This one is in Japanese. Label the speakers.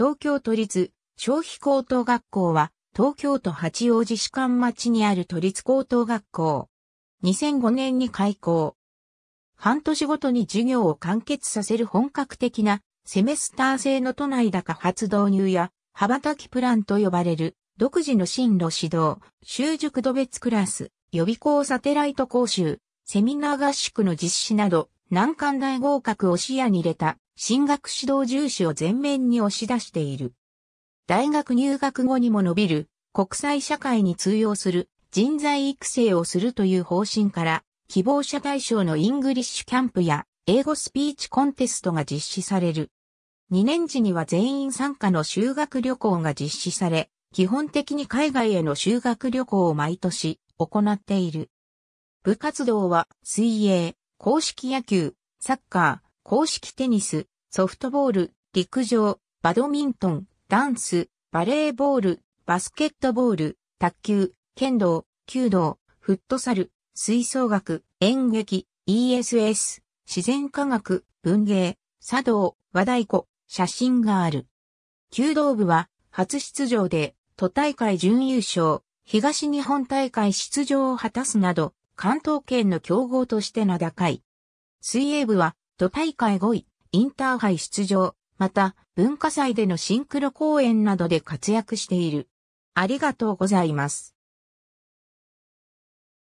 Speaker 1: 東京都立消費高等学校は東京都八王子市間町にある都立高等学校。2005年に開校。半年ごとに授業を完結させる本格的なセメスター制の都内高発導入や羽ばたきプランと呼ばれる独自の進路指導、習熟度別クラス、予備校サテライト講習、セミナー合宿の実施など難関大合格を視野に入れた進学指導重視を前面に押し出している。大学入学後にも伸びる国際社会に通用する人材育成をするという方針から希望者対象のイングリッシュキャンプや英語スピーチコンテストが実施される。2年時には全員参加の修学旅行が実施され、基本的に海外への修学旅行を毎年行っている。部活動は水泳、公式野球、サッカー、公式テニス、ソフトボール、陸上、バドミントン、ダンス、バレーボール、バスケットボール、卓球、剣道、弓道、フットサル、吹奏楽、演劇、ESS、自然科学、文芸、茶道、和太鼓、写真がある。弓道部は初出場で都大会準優勝、東日本大会出場を果たすなど、関東圏の競合として名高い。水泳部は都大会5位、インターハイ出場、また文化祭でのシンクロ公演などで活躍している。ありがとうございます。